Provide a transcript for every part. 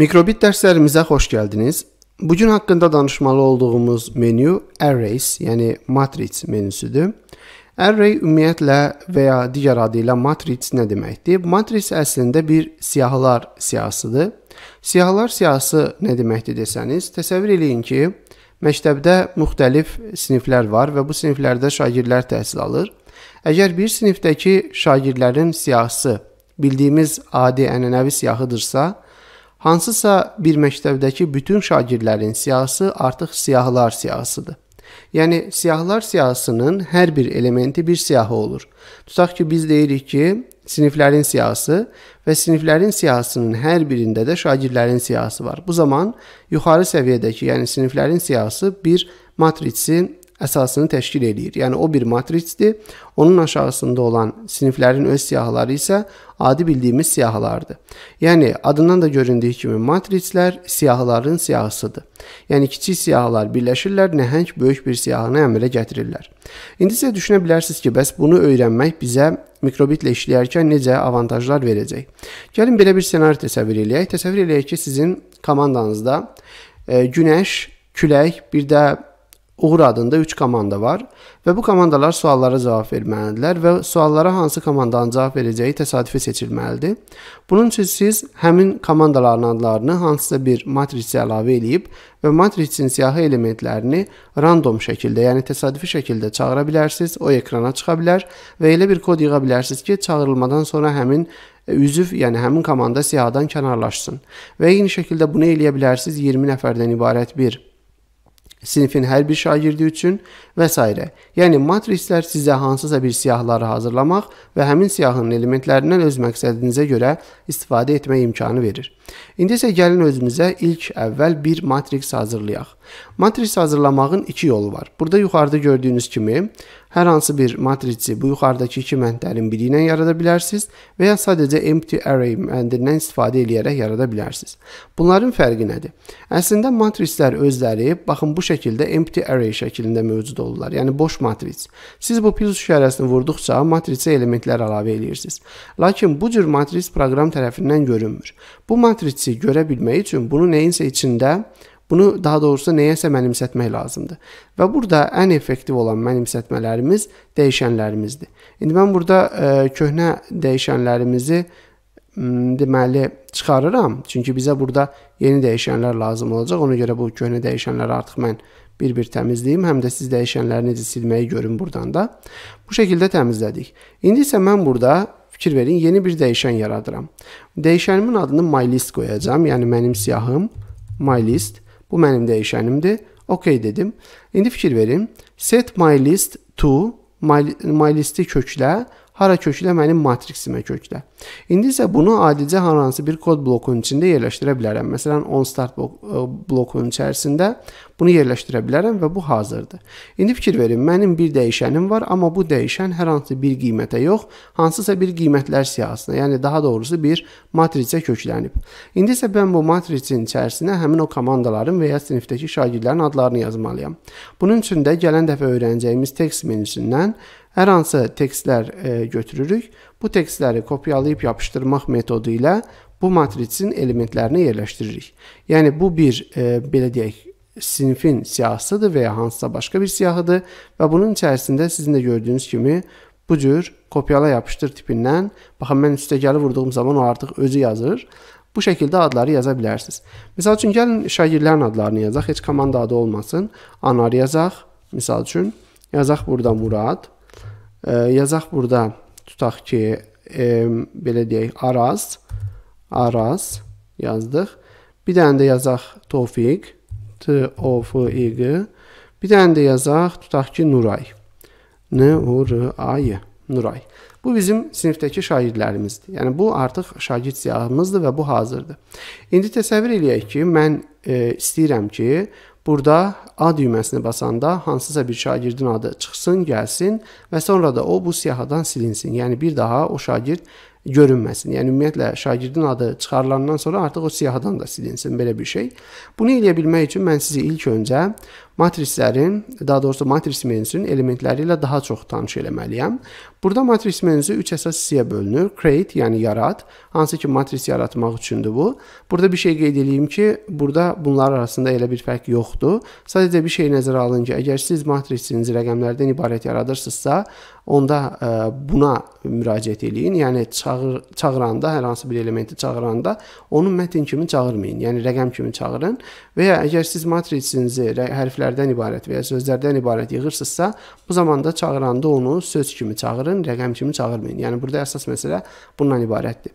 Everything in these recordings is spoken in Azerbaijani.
Mikrobit dərslərimizə xoş gəldiniz. Bu gün haqqında danışmalı olduğumuz menyu arrays, yəni matris menüsüdür. Array ümumiyyətlə və ya digər adı ilə matris nə deməkdir? Matris əslində bir siyahılar siyahısıdır. Siyahılar siyahısı nə deməkdir desəniz, təsəvvür eləyin ki, məktəbdə müxtəlif siniflər var və bu siniflərdə şagirdlər təhsil alır. Əgər bir sinifdəki şagirdlərin siyahısı bildiyimiz adi ənənəvi siyahıdırsa, Hansısa bir məktəbdəki bütün şagirdlərin siyahısı artıq siyahılar siyahısıdır. Yəni siyahılar siyahısının hər bir elementi bir siyahı olur. Tutaq ki, biz deyirik ki, siniflərin siyahısı və siniflərin siyahısının hər birində də şagirdlərin siyahısı var. Bu zaman yuxarı səviyyədəki, yəni siniflərin siyahısı bir matrisin əsasını təşkil eləyir. Yəni o bir matriksdir. Onun aşağısında olan siniflərin öz siyahıları isə adi bildiyimiz siyahılardır. Yəni adından da göründüyü kimi matrikslər siyahıların siyahısıdır. Yəni kiçik siyahılar birləşirlər, nəhəng böyük bir siyahını əmrə gətirirlər. İndi isə düşünə bilərsiniz ki, bəs bunu öyrənmək bizə mikrobitlə işləyərkən necə avantajlar verəcək. Gəlin belə bir ssenari təsəvvür eləyək. Təsəvvür eləyək ki, sizin komandanızda e, günəş, külək, bir də Uğur adında 3 komanda var və bu komandalar suallara cavab verməlidirlər və suallara hansı komandanın cavab verəcəyi təsadüfi seçilməlidir. Bunun üçün siz həmin komandaların adlarını hansısa bir matrisə əlavə eləyib və matrisin siyahı elementlərini random şəkildə, yəni təsadüfi şəkildə çağıra bilərsiniz, o ekrana çıxa bilər və elə bir kod yığa bilərsiniz ki, çağırılmadan sonra həmin e, üzv, yəni həmin komanda siyahıdan kənarlaşsın. Və eyni şəkildə bunu eləyə bilərsiniz 20 nəfərdən ibarət bir sinifin hər bir şagirdi üçün və s. Yəni matrislər sizə hansısa bir siyahları hazırlamaq və həmin siyahının elementlərindən öz məqsədinizə görə istifadə etmək imkanı verir. İndi isə gəlin özümüzə ilk əvvəl bir matriks hazırlayaq. Matris hazırlamağın iki yolu var. Burada yuxarıda gördüyünüz kimi Hər hansı bir matrisi bu yuxarıdakı iki məntərin biri ilə yarada bilərsiniz və ya sadəcə empty array məndindən istifadə edərək yarada bilərsiniz. Bunların fərqi nədir? Əslində matrislər özləri baxın bu şəkildə empty array şəklində mövcud olurlar. Yəni boş matris. Siz bu plus işarəsini vurduqca matrisə elementlər əlavə edirsiniz. Lakin bu cür matris proqram tərəfindən görünmür. Bu matrisi görə bilmək üçün bunu nəyinsə içində Bunu daha doğrusu nəyəsə mənimsətmək lazımdır. Və burada ən effektiv olan mənimsətmələrimiz dəyişənlərimizdir. İndi mən burada ə, e, köhnə dəyişənlərimizi deməli çıxarıram. Çünki bizə burada yeni dəyişənlər lazım olacaq. Ona görə bu köhnə dəyişənləri artıq mən bir-bir təmizləyim, həm də siz dəyişənləri necə silməyi görün burdan da. Bu şəkildə təmizlədik. İndi isə mən burada fikir verin, yeni bir dəyişən yaradıram. Dəyişənimin adını mylist qoyacağam, yəni mənim siyahım mylist Bu mənim dəyişənimdir. OK dedim. İndi fikir verin. Set my list to my, my listi köklə Hara köklə? Mənim matriksimə köklə. İndi isə bunu adicə hər hansı bir kod blokunun içində yerləşdirə bilərəm. Məsələn, on start e, blokunun içərisində bunu yerləşdirə bilərəm və bu hazırdır. İndi fikir verin, mənim bir dəyişənim var, amma bu dəyişən hər hansı bir qiymətə yox, hansısa bir qiymətlər siyahısına, yəni daha doğrusu bir matrisə köklənib. İndi isə mən bu matrisin içərisinə həmin o komandaların və ya sinifdəki şagirdlərin adlarını yazmalıyam. Bunun üçün də gələn dəfə öyrənəcəyimiz text menüsündən Hər hansı tekstlər e, götürürük. Bu tekstləri kopyalayıb yapışdırmaq metodu ilə bu matrisin elementlərini yerləşdiririk. Yəni bu bir e, belə deyək sinifin siyahısıdır və ya hansısa başqa bir siyahıdır və bunun içərisində sizin də gördüyünüz kimi bu cür kopyala yapışdır tipindən, baxın mən üstəgəli vurduğum zaman o artıq özü yazır. Bu şəkildə adları yaza bilərsiniz. Məsəl üçün gəlin şagirdlərin adlarını yazaq, heç komanda adı olmasın. Anar yazaq, məsəl üçün yazaq burada Murad. Yazaq burada tutaq ki, e, belə deyək, Araz, Araz yazdıq. Bir dənə də yazaq Tofiq, T-O-F-İ-Q. Bir dənə də yazaq, tutaq ki, Nuray. N-U-R-A-Y, Nuray. Bu bizim sinifdəki şagirdlərimizdir. Yəni bu artıq şagird siyahımızdır və bu hazırdır. İndi təsəvvür eləyək ki, mən e, istəyirəm ki, Burada A düyməsinə basanda hansısa bir şagirdin adı çıxsın, gəlsin və sonra da o bu siyahadan silinsin. Yəni bir daha o şagird görünməsin. Yəni ümumiyyətlə şagirdin adı çıxarılandan sonra artıq o siyahadan da silinsin belə bir şey. Bunu eləyə bilmək üçün mən sizi ilk öncə matrislərin, daha doğrusu matris menüsünün elementləri ilə daha çox tanış eləməliyəm. Burada matris menüsü 3 əsas hissəyə bölünür. Create, yəni yarat, hansı ki matris yaratmaq üçündür bu. Burada bir şey qeyd edeyim ki, burada bunlar arasında elə bir fərq yoxdur. Sadəcə bir şey nəzərə alın ki, əgər siz matrisinizi rəqəmlərdən ibarət yaradırsınızsa, onda ə, e, buna müraciət eləyin. Yəni çağır, çağıranda, hər hansı bir elementi çağıranda onu mətn kimi çağırmayın. Yəni rəqəm kimi çağırın və ya əgər siz matrisinizi hərflər hərflərdən ibarət və ya sözlərdən ibarət yığırsınızsa, bu zamanda çağıranda onu söz kimi çağırın, rəqəm kimi çağırmayın. Yəni burada əsas məsələ bundan ibarətdir.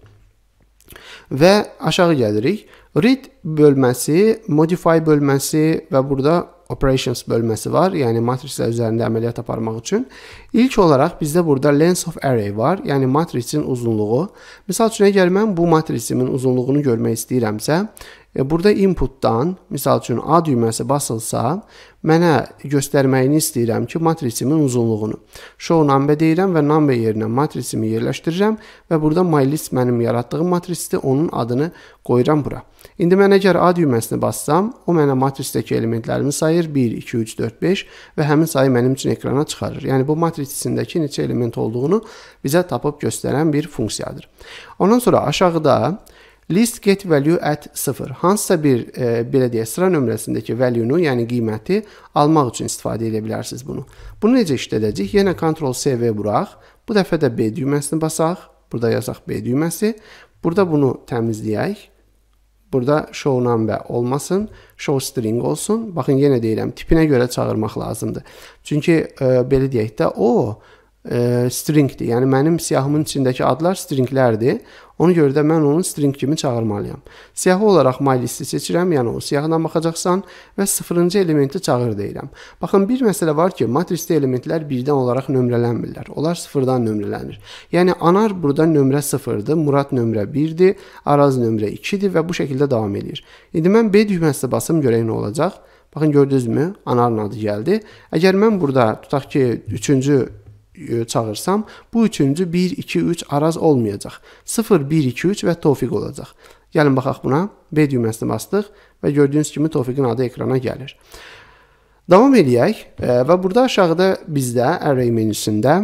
Və aşağı gəlirik. Read bölməsi, modify bölməsi və burada operations bölməsi var, yəni matrislər üzərində əməliyyat aparmaq üçün. İlk olaraq bizdə burada length of array var, yəni matrisin uzunluğu. Məsəl üçün əgər mən bu matrisimin uzunluğunu görmək istəyirəmsə, E, burada inputdan, misal üçün A düyməsi basılsa, mənə göstərməyini istəyirəm ki, matrisimin uzunluğunu. Show number deyirəm və number yerinə matrisimi yerləşdirirəm və burada mylist mənim yaratdığım matrisdir, onun adını qoyuram bura. İndi mən əgər A düyməsini bassam, o mənə matrisdəki elementlərimi sayır 1, 2, 3, 4, 5 və həmin sayı mənim üçün ekrana çıxarır. Yəni bu matrisindəki neçə element olduğunu bizə tapıb göstərən bir funksiyadır. Ondan sonra aşağıda List get value at 0. Hansısa bir e, belə deyək sıra nömrəsindəki value-nu, yəni qiyməti almaq üçün istifadə edə bilərsiniz bunu. Bunu necə işlədəcəyik? Yenə Ctrl CV vuraq. Bu dəfə də B düyməsini basaq. Burada yazaq B düyməsi. Burada bunu təmizləyək. Burada show number olmasın, show string olsun. Baxın yenə deyirəm, tipinə görə çağırmaq lazımdır. Çünki e, belə deyək də o e, stringdir. Yəni mənim siyahımın içindəki adlar stringlərdir. Ona görə də mən onu string kimi çağırmalıyam. Siyahı olaraq mylisti seçirəm, yəni o siyahıdan baxacaqsan və 0-cı elementi çağır deyirəm. Baxın, bir məsələ var ki, matrisdə elementlər birdən olaraq nömrələnmirlər. Onlar 0-dan nömrələnir. Yəni anar burada nömrə 0-dır, Murad nömrə 1-dir, Araz nömrə 2-dir və bu şəkildə davam eləyir. İndi mən B düyməsinə basım görək nə olacaq. Baxın gördünüzmü? Anarın adı gəldi. Əgər mən burada tutaq ki, 3-cü E, çağırsam, bu üçüncü 1, 2, 3 araz olmayacaq. 0, 1, 2, 3 və Tofiq olacaq. Gəlin baxaq buna. B düyməsini bastıq və gördüyünüz kimi Tofiqin adı ekrana gəlir. Davam eləyək e, və burada aşağıda bizdə array menüsündə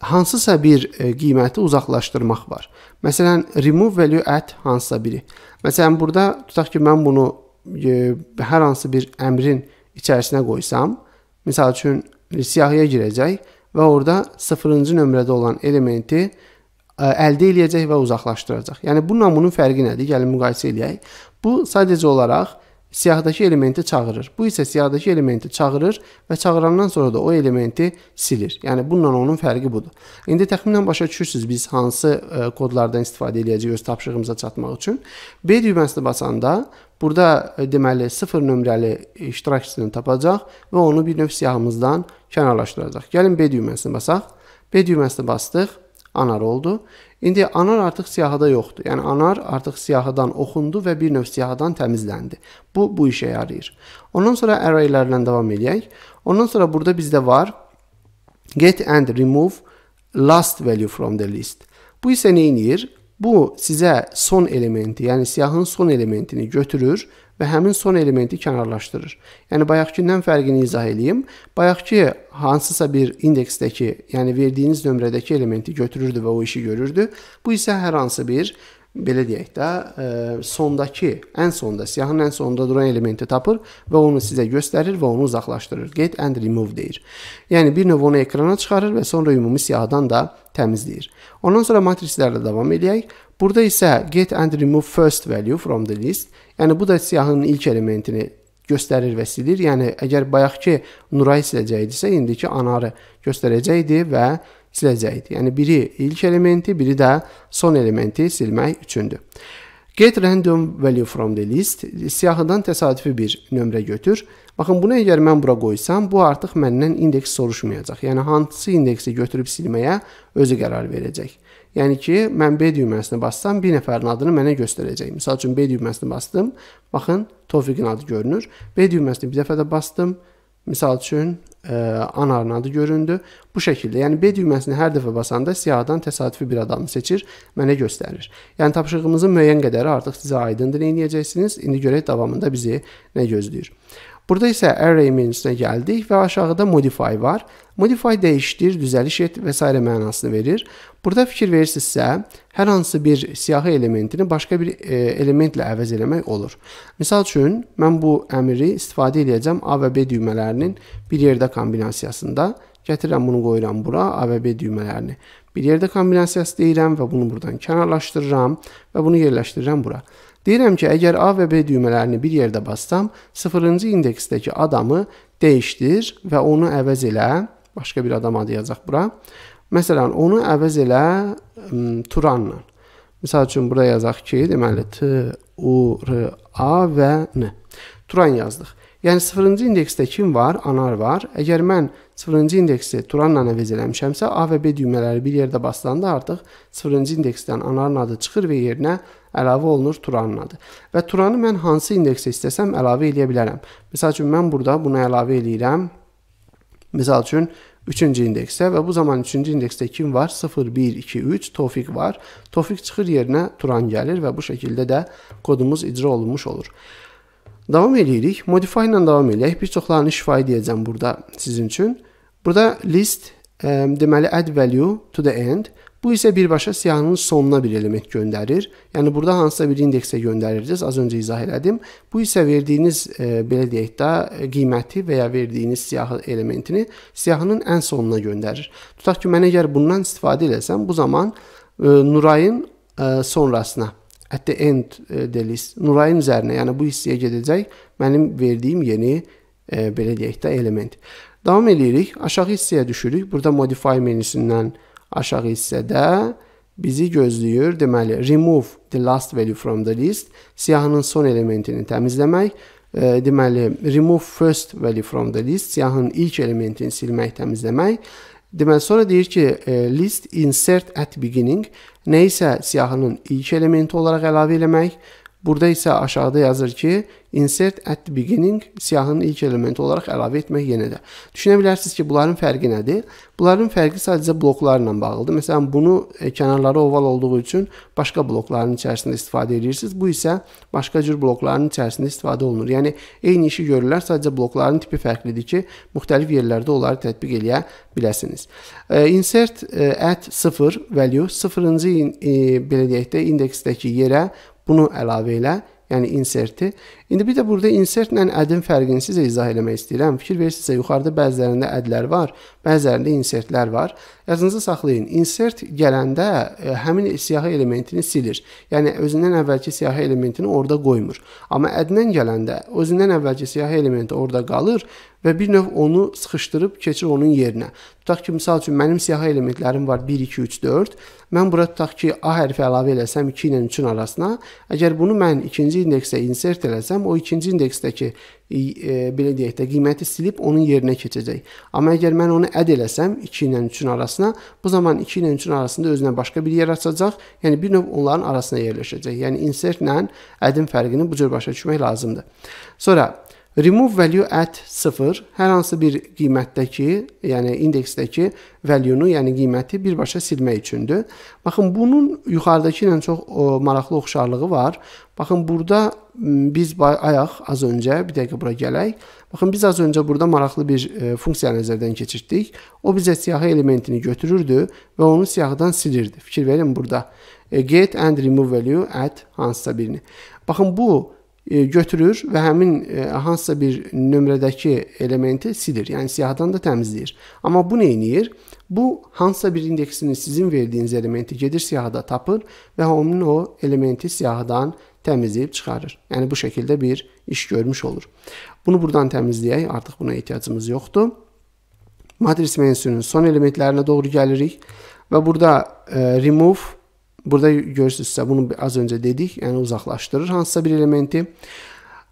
hansısa bir e, qiyməti uzaqlaşdırmaq var. Məsələn, remove value at hansısa biri. Məsələn, burada tutaq ki, mən bunu hər hansı bir əmrin içərisinə qoysam, misal üçün siyahıya girəcək və orada 0-cı nömrədə olan elementi ə, e, əldə eləyəcək və uzaqlaşdıracaq. Yəni bu namunun fərqi nədir? Gəlin müqayisə eləyək. Bu sadəcə olaraq siyahıdakı elementi çağırır. Bu isə siyahıdakı elementi çağırır və çağırandan sonra da o elementi silir. Yəni bununla onun fərqi budur. İndi təxminən başa düşürsüz biz hansı ə, e, kodlardan istifadə edəcəyik öz tapşırığımıza çatmaq üçün. B düyməsini basanda burada ə, e, deməli 0 nömrəli iştirakçısını tapacaq və onu bir növ siyahımızdan kənarlaşdıracaq. Gəlin B düyməsini basaq. B düyməsini bastıq anar oldu. İndi anar artıq siyahıda yoxdur. Yəni anar artıq siyahıdan oxundu və bir növ siyahıdan təmizləndi. Bu bu işə yarayır. Ondan sonra arraylərlə davam eləyək. Ondan sonra burada bizdə var get and remove last value from the list. Bu isə nə edir? Bu sizə son elementi, yəni siyahının son elementini götürür və həmin son elementi kənarlaşdırır. Yəni bayaqkindən fərqini izah eləyim. Bayaqki hansısa bir indeksdəki, yəni verdiyiniz nömrədəki elementi götürürdü və o işi görürdü. Bu isə hər hansı bir belə deyək də, ə, e, sondakı, ən sonda, siyahının ən sonunda duran elementi tapır və onu sizə göstərir və onu uzaqlaşdırır. Get and remove deyir. Yəni bir növ onu ekrana çıxarır və sonra ümumi siyahıdan da təmizləyir. Ondan sonra matrislərlə davam eləyək. Burada isə get and remove first value from the list, yəni bu da siyahının ilk elementini göstərir və silir. Yəni əgər bayaqki Nuray siləcəkdisə, indiki Anarı göstərəcəkdi və siləcəkdi. Yəni biri ilk elementi, biri də son elementi silmək üçündür. Get random value from the list siyahıdan təsadüfi bir nömrə götür. Baxın, bunu əgər mən bura qoysam, bu artıq məndən indeks soruşmayacaq. Yəni hansı indeksi götürüb silməyə özü qərar verəcək. Yəni ki, mən B düyməsini bassam, bir nəfərin adını mənə göstərəcək. Məsəl üçün B düyməsini bastım. Baxın, Tofiqin adı görünür. B düyməsini bir dəfə də bastım. Məsəl üçün ə, e, Anarın adı göründü. Bu şəkildə, yəni B düyməsini hər dəfə basanda siyahıdan təsadüfi bir adamı seçir, mənə göstərir. Yəni tapşırığımızın müəyyən qədəri artıq sizə aydındır, nə edəcəksiniz? İndi görək davamında bizi nə gözləyir. Burada isə array menüsünə gəldik və aşağıda modify var. Modify dəyişdir, düzəliş et və s. mənasını verir. Burada fikir verirsinizsə, hər hansı bir siyahı elementini başqa bir e, elementlə əvəz eləmək olur. Məsəl üçün, mən bu əmri istifadə edəcəm A və B düymələrinin bir yerdə kombinasiyasında. Gətirirəm bunu qoyuram bura, A və B düymələrini. Bir yerdə kombinasiyası deyirəm və bunu buradan kənarlaşdırıram və bunu yerləşdirirəm bura. Deyirəm ki, əgər A və B düymələrini bir yerdə bassam, 0-cı indeksdəki adamı dəyişdir və onu əvəz elə, başqa bir adam adı yazacaq bura. Məsələn, onu əvəz elə Turanla. Məsəl üçün bura yazaq ki, deməli T, U, R, A və N. Turan yazdıq. Yəni 0-cı indeksdə kim var? Anar var. Əgər mən 0-cı indeksi Turanla əvəz eləmişəmsə, A və B düymələri bir yerdə basılanda artıq 0-cı indeksdən Anarın adı çıxır və yerinə əlavə olunur Turanınadır. Və Turanı mən hansı indeksə istəsəm əlavə eləyə bilərəm. Məsəl üçün mən burada bunu əlavə eləyirəm. Məsəl üçün 3-cü indeksə və bu zaman 3-cü indeksdə kim var? 0, 1, 2, 3 Tofiq var. Tofiq çıxır yerinə Turan gəlir və bu şəkildə də kodumuz icra olunmuş olur. Davam edirik. Modify ilə davam edək. Bir çoxlarını şifa edəcəm burada sizin üçün. Burada list, e, deməli add value to the end. Bu isə birbaşa siyahının sonuna bir element göndərir. Yəni burada hansısa bir indeksə göndərirdiz. Az öncə izah elədim. Bu isə verdiyiniz e, belə deyək də qiyməti və ya verdiyiniz siyahı elementini siyahının ən sonuna göndərir. Tutaq ki, mən əgər bundan istifadə eləsəm, bu zaman e, Nurayın e, sonrasına at the end e, the list Nurayın üzərinə, yəni bu hissəyə gedəcək mənim verdiyim yeni e, belə deyək də element. Davam eləyirik. Aşağı hissəyə düşürük. Burada modify menüsündən e, aşağı hissədə bizi gözləyir. Deməli, remove the last value from the list siyahının son elementini təmizləmək, e, deməli, remove first value from the list siyahının ilk elementini silmək, təmizləmək. Deməli, sonra deyir ki, e, list insert at beginning nə isə siyahının ilk elementi olaraq əlavə eləmək Burada isə aşağıda yazır ki, insert at the beginning siyahının ilk elementi olaraq əlavə etmək yenə də. Düşünə bilərsiniz ki, bunların fərqi nədir? Bunların fərqi sadəcə bloklarla bağlıdır. Məsələn, bunu e, kənarları oval olduğu üçün başqa blokların içərisində istifadə edirsiniz. Bu isə başqa cür blokların içərisində istifadə olunur. Yəni eyni işi görürlər, sadəcə blokların tipi fərqlidir ki, müxtəlif yerlərdə onları tətbiq eləyə biləsiniz. E, insert e, at 0 value 0-cı e, belə deyək də indeksdəki yerə Bunu əlavə elə, yəni inserti. İndi bir də burada insertlə ədin fərqini sizə izah eləmək istəyirəm. Fikir versiniz, yuxarıda bəzilərində ədlər var, bəzilərində insertlər var. Yadınızda saxlayın. Insert gələndə ə, e, həmin siyahı elementini silir. Yəni özündən əvvəlki siyahı elementini orada qoymur. Amma ədnən gələndə özündən əvvəlki siyahı elementi orada qalır və bir növ onu sıxışdırıb keçir onun yerinə. Tutaq ki, məsəl üçün mənim siyahı elementlərim var 1 2 3 4. Mən bura tutaq ki, A hərfi əlavə eləsəm 2 ilə 3-ün arasına, əgər bunu mən ikinci indeksə insert eləsəm, o ikinci indeksdəki e, belə deyək də qiyməti silib onun yerinə keçəcək. Amma əgər mən onu əd eləsəm 2 ilə 3-ün arasına, bu zaman 2 ilə 3-ün arasında özünə başqa bir yer açacaq, yəni bir növ onların arasına yerləşəcək. Yəni insertlə ədin fərqini bu cür başa düşmək lazımdır. Sonra Remove value at 0 hər hansı bir qiymətdəki, yəni indeksdəki value-nu, yəni qiyməti birbaşa silmək üçündür. Baxın, bunun yuxarıdakı ilə çox o, maraqlı oxşarlığı var. Baxın, burada biz ayaq az öncə, bir dəqiqə bura gələk. Baxın, biz az öncə burada maraqlı bir e, funksiya nəzərdən keçirtdik. O bizə siyahı elementini götürürdü və onu siyahıdan silirdi. Fikir verin burada. E, get and remove value at hansısa birini. Baxın, bu E, götürür və həmin e, hansısa bir nömrədəki elementi silir, yəni siyahıdan da təmizləyir. Amma bu nə edir? Bu hansısa bir indeksini sizin verdiyiniz elementi gedir siyahıda tapır və onun o elementi siyahıdan təmizləyib çıxarır. Yəni bu şəkildə bir iş görmüş olur. Bunu buradan təmizləyək, artıq buna ehtiyacımız yoxdur. Matris menüsünün son elementlərinə doğru gəlirik və burada e, remove Burada görürsünüzsə bunu az öncə dedik, yəni uzaqlaşdırır hansısa bir elementi.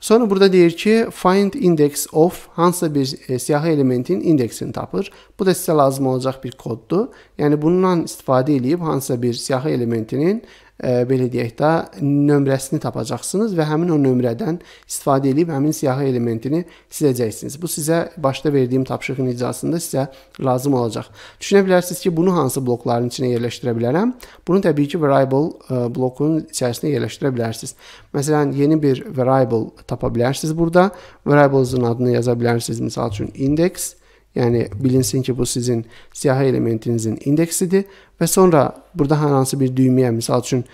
Sonra burada deyir ki, find index of hansısa bir e, siyahı elementin indeksini tapır. Bu da sizə lazım olacaq bir koddur. Yəni bundan istifadə edib hansısa bir siyahı elementinin e, belə deyək də, nömrəsini tapacaqsınız və həmin o nömrədən istifadə edib həmin siyahı elementini siləcəksiniz. Bu sizə başda verdiyim tapşırığın icrasında sizə lazım olacaq. Düşünə bilərsiniz ki, bunu hansı blokların içinə yerləşdirə bilərəm? Bunu təbii ki, variable e, blokunun içərisinə yerləşdirə bilərsiniz. Məsələn, yeni bir variable tapa bilərsiniz burada. Variable-ın adını yaza bilərsiniz, məsəl üçün index Yəni bilinsin ki, bu sizin siyahı elementinizin indeksidir və sonra burada hər hansı bir düyməyə, məsəl üçün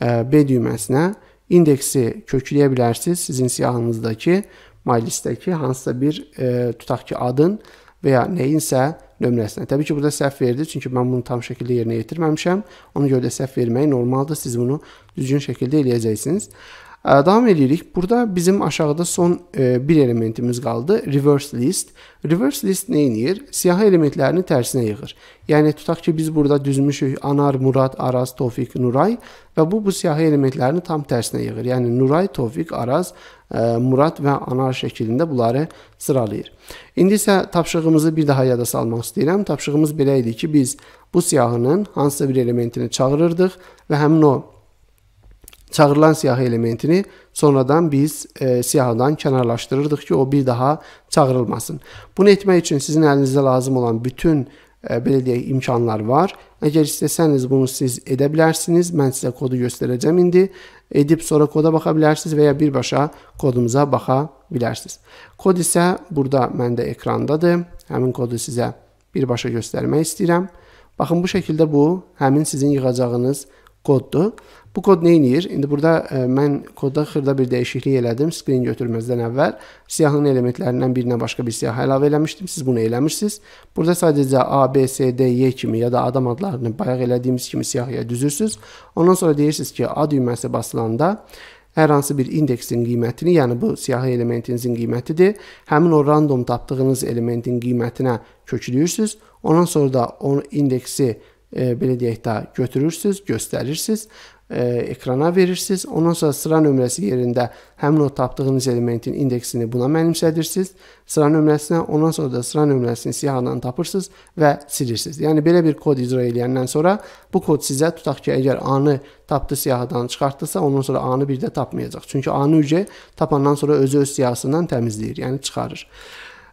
e, B düyməsinə indeksi kökləyə bilərsiniz sizin siyahınızdakı MyList-dəki hansısa bir e, tutaq ki, adın və ya nəyinsə nömrəsinə. Təbii ki, burada səhv verdi, çünki mən bunu tam şəkildə yerinə yetirməmişəm. Ona görə də səhv vermək normaldır. Siz bunu düzgün şəkildə eləyəcəksiniz. Davam edirik. Burada bizim aşağıda son e, bir elementimiz qaldı. Reverse list. Reverse list nə edir? Siyahı elementlərini tərsinə yığır. Yəni tutaq ki, biz burada düzmüşük Anar, Murad, Araz, Tofiq, Nuray və bu bu siyahı elementlərini tam tərsinə yığır. Yəni Nuray, Tofiq, Araz, e, Murad və Anar şəklində bunları sıralayır. İndi isə tapşırığımızı bir daha yada salmaq istəyirəm. Tapşırığımız belə idi ki, biz bu siyahının hansısa bir elementini çağırırdıq və həmin o çağırılan siyahı elementini sonradan biz e, siyahıdan kənarlaşdırırdıq ki, o bir daha çağırılmasın. Bunu etmək üçün sizin əlinizdə lazım olan bütün e, belə deyək imkanlar var. Əgər istəsəniz bunu siz edə bilərsiniz. Mən sizə kodu göstərəcəm indi. Edib sonra koda baxa bilərsiniz və ya birbaşa kodumuza baxa bilərsiniz. Kod isə burada məndə ekrandadır. Həmin kodu sizə birbaşa göstərmək istəyirəm. Baxın bu şəkildə bu həmin sizin yığacağınız kodur koddur. Bu kod nə eləyir? İndi burada ə, e, mən kodda xırda bir dəyişiklik elədim. Screen götürməzdən əvvəl siyahının elementlərindən birinə başqa bir siyah əlavə eləmişdim. Siz bunu eləmirsiniz. Burada sadəcə A, B, C, D, Y e kimi ya da adam adlarını bayaq elədiyimiz kimi siyahıya düzürsüz. Ondan sonra deyirsiniz ki, A düyməsi basılanda hər hansı bir indeksin qiymətini, yəni bu siyahı elementinizin qiymətidir. Həmin o random tapdığınız elementin qiymətinə köklüyürsüz. Ondan sonra da o indeksi e, belə deyək də götürürsüz, göstərirsiniz, e, ekrana verirsiniz. Ondan sonra sıra nömrəsi yerində həmin o tapdığınız elementin indeksini buna mənimsədirsiniz. Sıra nömrəsinə, ondan sonra da sıra nömrəsini siyahıdan tapırsınız və silirsiniz. Yəni belə bir kod icra edəndən sonra bu kod sizə tutaq ki, əgər A-nı tapdı siyahıdan çıxartdısa, ondan sonra A-nı bir də tapmayacaq. Çünki A-nı ücə tapandan sonra özü öz siyahısından təmizləyir, yəni çıxarır.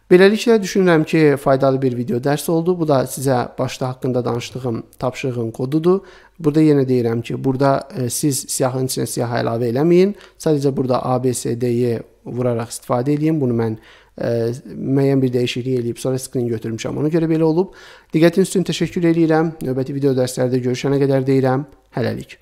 Beləliklə düşünürəm ki, faydalı bir video dərs oldu. Bu da sizə başda haqqında danışdığım tapşırığın kodudur. Burada yenə deyirəm ki, burada e, siz siyahının içinə siyah əlavə eləməyin. Sadəcə burada ABSD-yi e vuraraq istifadə edin. Bunu mən ə, e, müəyyən bir dəyişiklik eləyib sonra skrin götürmüşəm. Ona görə belə olub. Diqqətiniz üçün təşəkkür eləyirəm. Növbəti video dərslərdə görüşənə qədər deyirəm. Hələlik.